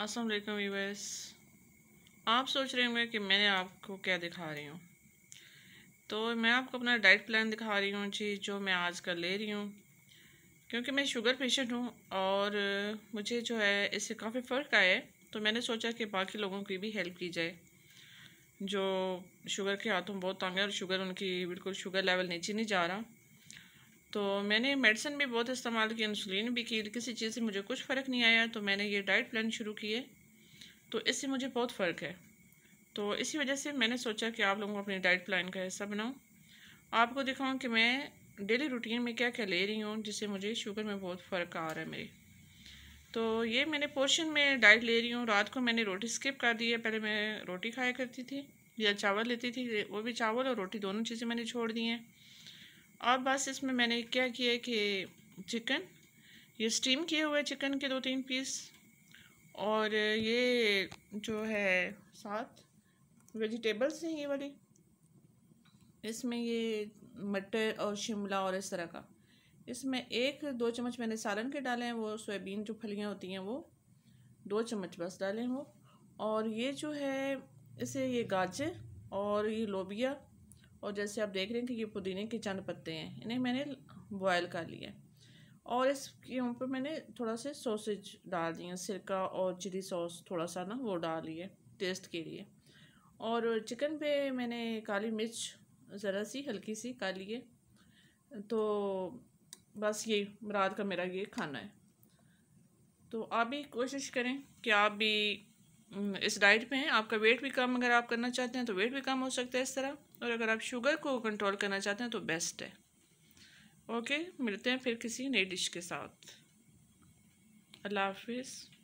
असलम वालेकुम आप सोच रहे होंगे कि मैंने आपको क्या दिखा रही हूँ तो मैं आपको अपना डाइट प्लान दिखा रही हूँ जी जो मैं आज कल ले रही हूँ क्योंकि मैं शुगर पेशेंट हूँ और मुझे जो है इससे काफ़ी फ़र्क आया है तो मैंने सोचा कि बाकी लोगों की भी हेल्प की जाए जो शुगर के हाथों बहुत तंग है और शुगर उनकी बिल्कुल शुगर लेवल नीचे नहीं जा रहा तो मैंने मेडिसिन भी बहुत इस्तेमाल की इंसुलिन भी की किसी चीज़ से मुझे कुछ फ़र्क नहीं आया तो मैंने ये डाइट प्लान शुरू किए तो इससे मुझे बहुत फ़र्क है तो इसी वजह से मैंने सोचा कि आप लोगों को अपने डाइट प्लान का हिस्सा बनाऊँ आपको दिखाऊँ कि मैं डेली रूटीन में क्या क्या ले रही हूँ जिससे मुझे शुगर में बहुत फ़र्क आ रहा है मेरे तो ये मैंने पोर्शन में डाइट ले रही हूँ रात को मैंने रोटी स्किप कर दी है पहले मैं रोटी खाया करती थी या चावल लेती थी वो भी चावल और रोटी दोनों चीज़ें मैंने छोड़ दी हैं और बस इसमें मैंने क्या किया कि चिकन ये स्टीम किए हुए चिकन के दो तीन पीस और ये जो है साथ वेजिटेबल्स हैं ये वाली इसमें ये मटर और शिमला और इस तरह का इसमें एक दो चम्मच मैंने सालन के डाले हैं वो सोयाबीन जो फलियाँ होती हैं वो दो चम्मच बस डाले हैं वो और ये जो है इसे ये गाजर और ये लोबिया और जैसे आप देख रहे हैं कि ये पुदीने के चंद पत्ते हैं इन्हें मैंने बॉयल कर लिया और इसके ऊपर मैंने थोड़ा से सॉसेज डाल दिए सिरका और चिली सॉस थोड़ा सा ना वो डाल लिए टेस्ट के लिए और चिकन पे मैंने काली मिर्च ज़रा सी हल्की सी का लिए तो बस ये रात का मेरा ये खाना है तो आप भी कोशिश करें कि आप भी हम्म, इस डाइट में आपका वेट भी कम अगर आप करना चाहते हैं तो वेट भी कम हो सकता है इस तरह और अगर आप शुगर को कंट्रोल करना चाहते हैं तो बेस्ट है ओके मिलते हैं फिर किसी नई डिश के साथ अल्लाह हाफिज़